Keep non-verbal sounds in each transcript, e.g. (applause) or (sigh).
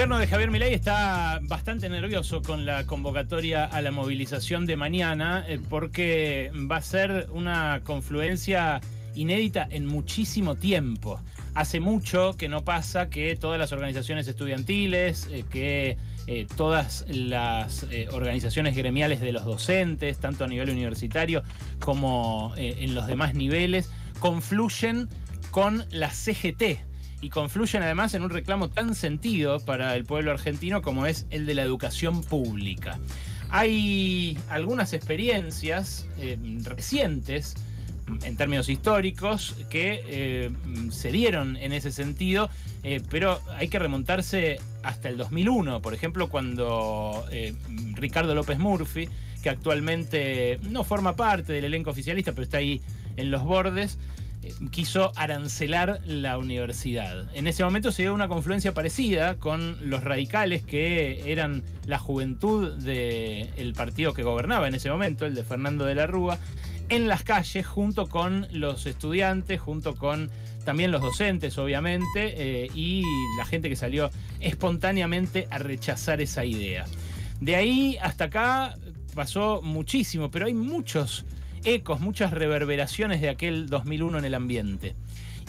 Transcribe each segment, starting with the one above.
El gobierno de Javier Milei está bastante nervioso con la convocatoria a la movilización de mañana eh, porque va a ser una confluencia inédita en muchísimo tiempo. Hace mucho que no pasa que todas las organizaciones estudiantiles, eh, que eh, todas las organizaciones gremiales de los docentes, tanto a nivel universitario como en los demás niveles, confluyen con la CGT, y confluyen además en un reclamo tan sentido para el pueblo argentino como es el de la educación pública. Hay algunas experiencias em, recientes en términos históricos que em, se dieron en ese sentido, eh, pero hay que remontarse hasta el 2001, por ejemplo, cuando em, Ricardo López Murphy, que actualmente no forma parte del elenco oficialista, pero está ahí en los bordes, quiso arancelar la universidad. En ese momento se dio una confluencia parecida con los radicales que eran la juventud del partido que gobernaba en ese momento, el de Fernando de la Rúa, en las calles junto con los estudiantes, junto con también los docentes, obviamente, eh, y la gente que salió espontáneamente a rechazar esa idea. De ahí hasta acá pasó muchísimo, pero hay muchos ecos, muchas reverberaciones de aquel 2001 en el ambiente.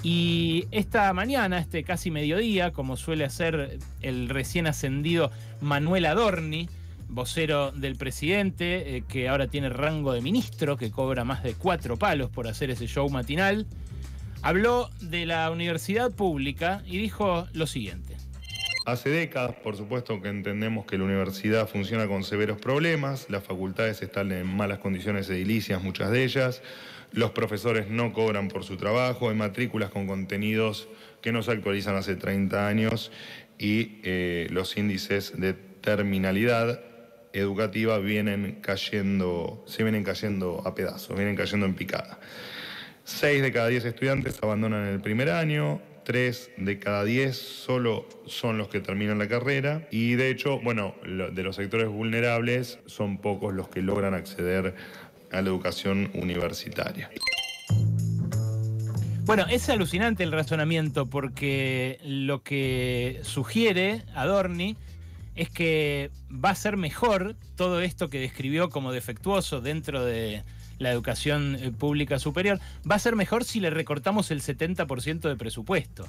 Y esta mañana, este casi mediodía, como suele hacer el recién ascendido Manuel Adorni, vocero del presidente, eh, que ahora tiene rango de ministro, que cobra más de cuatro palos por hacer ese show matinal, habló de la universidad pública y dijo lo siguiente. Hace décadas, por supuesto, que entendemos que la universidad funciona con severos problemas, las facultades están en malas condiciones edilicias, muchas de ellas, los profesores no cobran por su trabajo, hay matrículas con contenidos que no se actualizan hace 30 años y eh, los índices de terminalidad educativa vienen cayendo, se vienen cayendo a pedazos, vienen cayendo en picada. Seis de cada diez estudiantes abandonan el primer año, 3 de cada 10 solo son los que terminan la carrera y de hecho, bueno, de los sectores vulnerables son pocos los que logran acceder a la educación universitaria. Bueno, es alucinante el razonamiento porque lo que sugiere Adorni es que va a ser mejor todo esto que describió como defectuoso dentro de, la educación eh, pública superior, va a ser mejor si le recortamos el 70% de presupuesto.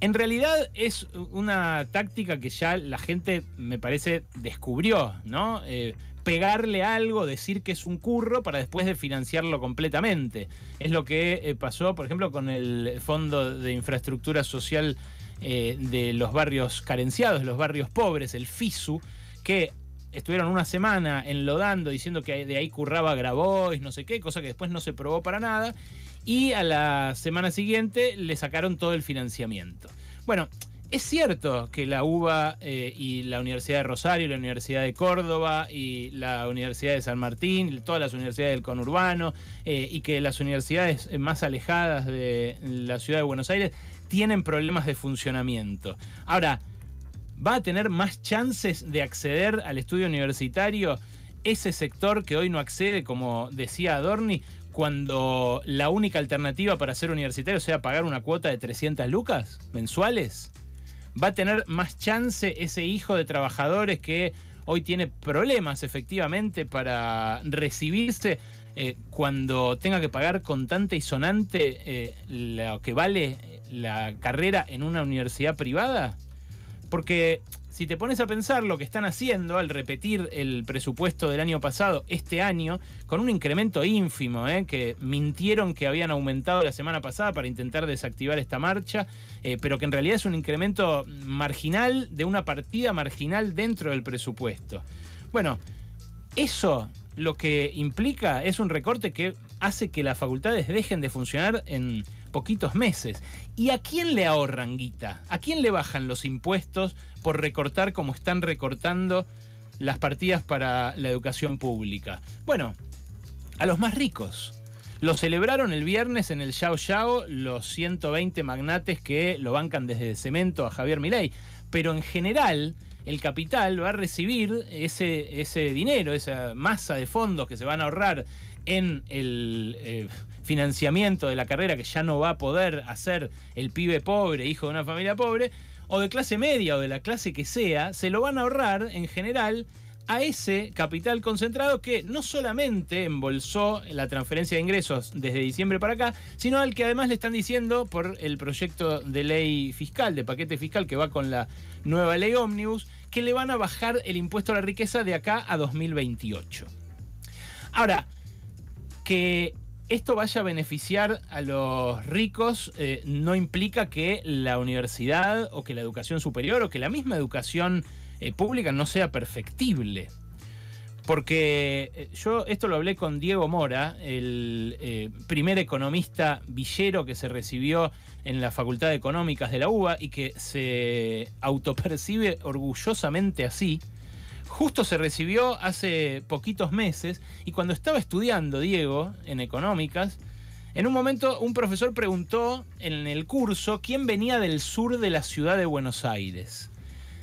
En realidad es una táctica que ya la gente, me parece, descubrió, ¿no? Eh, pegarle algo, decir que es un curro para después de financiarlo completamente. Es lo que eh, pasó, por ejemplo, con el Fondo de Infraestructura Social de los barrios carenciados, los barrios pobres, el FISU, que estuvieron una semana enlodando diciendo que de ahí curraba Grabois, no sé qué, cosa que después no se probó para nada. Y a la semana siguiente le sacaron todo el financiamiento. Bueno, es cierto que la UBA eh, y la Universidad de Rosario, la Universidad de Córdoba y la Universidad de San Martín, todas las universidades del conurbano eh, y que las universidades más alejadas de la ciudad de Buenos Aires tienen problemas de funcionamiento. Ahora, va a tener más chances de acceder al estudio universitario ese sector que hoy no accede, como decía Adorni, cuando la única alternativa para ser universitario sea pagar una cuota de 300 lucas mensuales? ¿Va a tener más chance ese hijo de trabajadores que hoy tiene problemas efectivamente para recibirse eh, cuando tenga que pagar contante y sonante eh, lo que vale la carrera en una universidad privada? Porque si te pones a pensar lo que están haciendo al repetir el presupuesto del año pasado, este año, con un incremento ínfimo, ¿eh? que mintieron que habían aumentado la semana pasada para intentar desactivar esta marcha, eh, pero que en realidad es un incremento marginal de una partida marginal dentro del presupuesto. Bueno, eso lo que implica es un recorte que hace que las facultades dejen de funcionar en poquitos meses. ¿Y a quién le ahorran guita? ¿A quién le bajan los impuestos por recortar como están recortando las partidas para la educación pública? Bueno, a los más ricos. Lo celebraron el viernes en el Yao Yao los 120 magnates que lo bancan desde cemento a Javier Milei. Pero en general, el capital va a recibir ese, ese dinero, esa masa de fondos que se van a ahorrar en el, eh, financiamiento de la carrera que ya no va a poder hacer el pibe pobre, hijo de una familia pobre, o de clase media o de la clase que sea, se lo van a ahorrar en general a ese capital concentrado que no solamente embolsó la transferencia de ingresos desde diciembre para acá, sino al que además le están diciendo por el proyecto de ley fiscal, de paquete fiscal que va con la nueva ley ómnibus, que le van a bajar el impuesto a la riqueza de acá a 2028. Ahora, que esto vaya a beneficiar a los ricos eh, no implica que la universidad o que la educación superior o que la misma educación eh, pública no sea perfectible. Porque eh, yo esto lo hablé con Diego Mora, el primer economista villero que se recibió en la Facultad de Económicas de la UBA y que se autopercibe orgullosamente así justo se recibió hace poquitos meses y cuando estaba estudiando Diego en económicas, en un momento un profesor preguntó en el curso quién venía del sur de la ciudad de Buenos Aires.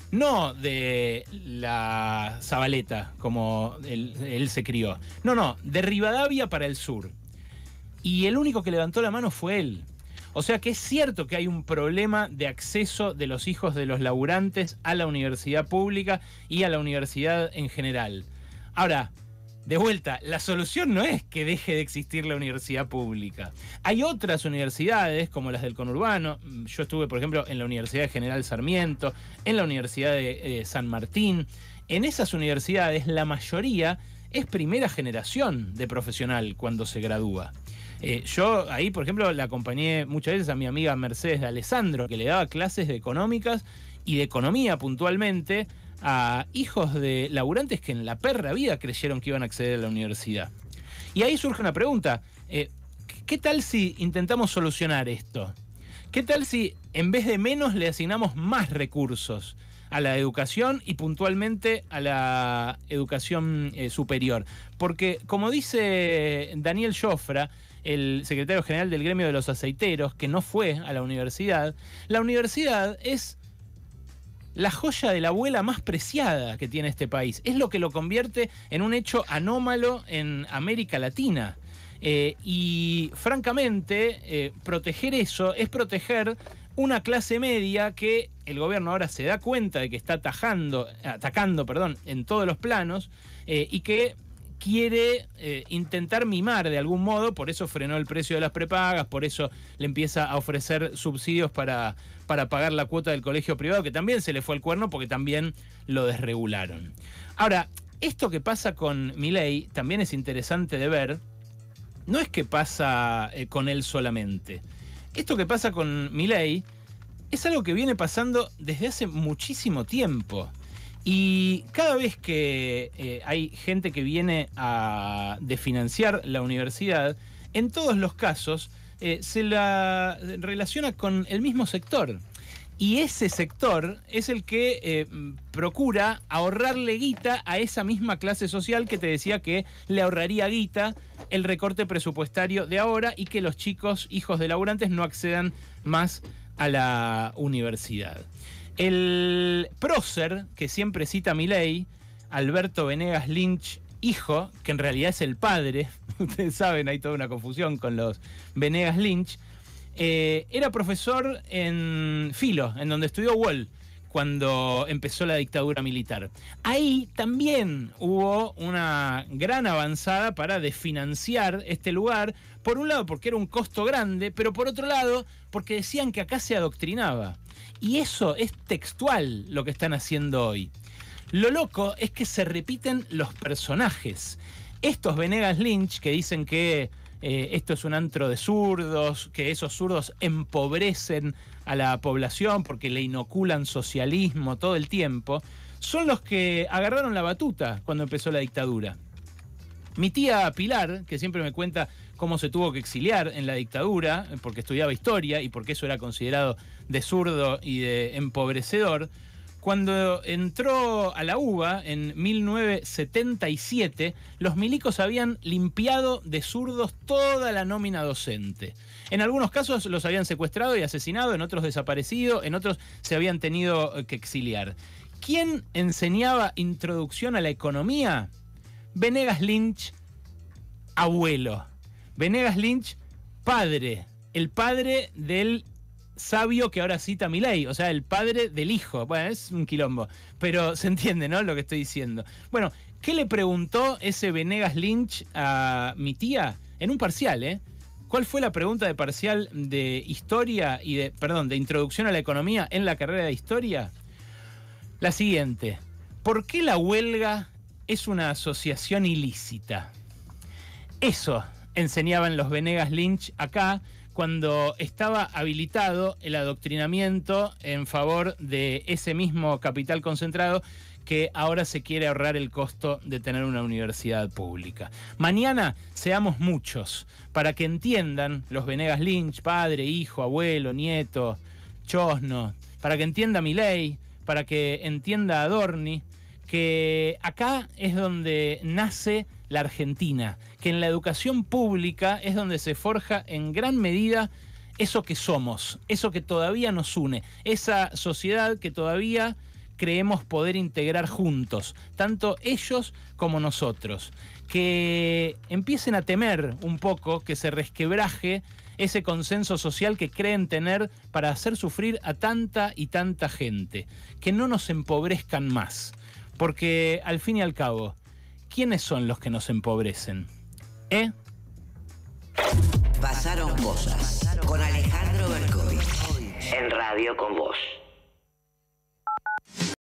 No de la Zabaleta, como él, se crió. No, no, de Rivadavia para el sur. Y el único que levantó la mano fue él. O sea que es cierto que hay un problema de acceso de los hijos de los laburantes a la universidad pública y a la universidad en general. Ahora, de vuelta, la solución no es que deje de existir la universidad pública. Hay otras universidades, como las del conurbano, yo estuve, por ejemplo, en la Universidad General Sarmiento, en la Universidad de eh, San Martín. En esas universidades la mayoría es primera generación de profesional cuando se gradúa. Eh, yo ahí, por ejemplo, la acompañé muchas veces a mi amiga Mercedes de Alessandro, que le daba clases de económicas y de economía puntualmente a hijos de laburantes que en la perra vida creyeron que iban a acceder a la universidad. Y ahí surge una pregunta, eh, ¿qué tal si intentamos solucionar esto? ¿Qué tal si en vez de menos le asignamos más recursos? a la educación y puntualmente a la educación eh, superior. Porque, como dice Daniel Shofra... el secretario general del gremio de los aceiteros, que no fue a la universidad, la universidad es la joya de la abuela más preciada que tiene este país. Es lo que lo convierte en un hecho anómalo en América Latina. Eh, y francamente, eh, proteger eso es proteger una clase media que el gobierno ahora se da cuenta de que está atacando perdón, en todos los planos eh, y que quiere eh, intentar mimar de algún modo, por eso frenó el precio de las prepagas, por eso le empieza a ofrecer subsidios para, para pagar la cuota del colegio privado, que también se le fue el cuerno porque también lo desregularon. Ahora, esto que pasa con Milei también es interesante de ver, no es que pasa eh, con él solamente. Esto que pasa con Milei es algo que viene pasando desde hace muchísimo tiempo. Y cada vez que eh, hay gente que viene a desfinanciar la universidad, en todos los casos eh, se la relaciona con el mismo sector. Y ese sector es el que eh, procura ahorrarle guita a esa misma clase social que te decía que le ahorraría guita el recorte presupuestario de ahora y que los chicos, hijos de laburantes, no accedan más a la universidad. El prócer que siempre cita mi ley, Alberto Venegas Lynch, hijo, que en realidad es el padre, (laughs) ustedes saben, hay toda una confusión con los Venegas Lynch, eh, era profesor en Filo, en donde estudió Wall, cuando empezó la dictadura militar. Ahí también hubo una gran avanzada para desfinanciar este lugar, por un lado porque era un costo grande, pero por otro lado porque decían que acá se adoctrinaba. Y eso es textual lo que están haciendo hoy. Lo loco es que se repiten los personajes. Estos Venegas Lynch que dicen que eh, esto es un antro de zurdos, que esos zurdos empobrecen a la población porque le inoculan socialismo todo el tiempo, son los que agarraron la batuta cuando empezó la dictadura. Mi tía Pilar, que siempre me cuenta cómo se tuvo que exiliar en la dictadura, eh, porque estudiaba historia y porque eso era considerado de zurdo y de empobrecedor, cuando entró a la UBA en 1977, los milicos habían limpiado de zurdos toda la nómina docente. En algunos casos los habían secuestrado y asesinado, en otros desaparecido, en otros se habían tenido eh, que exiliar. ¿Quién enseñaba introducción a la economía? Venegas Lynch, abuelo. Venegas Lynch, padre. El padre del sabio que ahora cita miley o sea, el padre del hijo. Bueno, es un quilombo, pero (laughs) se entiende, ¿no? Lo que estoy diciendo. Bueno, ¿qué le preguntó ese Venegas Lynch a mi tía? En un parcial, ¿eh? ¿Cuál fue la pregunta de parcial de historia y de, perdón, de introducción a la economía en la carrera de historia? La siguiente. ¿Por qué la huelga es una asociación ilícita? Eso enseñaban los Venegas Lynch acá cuando estaba habilitado el adoctrinamiento en favor de ese mismo capital concentrado que ahora se quiere ahorrar el costo de tener una universidad pública. Mañana seamos muchos para que entiendan los Venegas Lynch, padre, hijo, abuelo, nieto, chosno, para que entienda mi ley, para que entienda Adorni, que acá es donde nace la Argentina, que en la educación pública es donde se forja en gran medida eso que somos, eso que todavía nos une, esa sociedad que todavía creemos poder integrar juntos, tanto ellos como nosotros, que empiecen a temer un poco que se resquebraje ese consenso social que creen tener para hacer sufrir a tanta y tanta gente, que no nos empobrezcan más. Porque al fin y al cabo, ¿quiénes son los que nos empobrecen? ¿Eh? Pasaron cosas con Alejandro Berkovich en Radio con vos.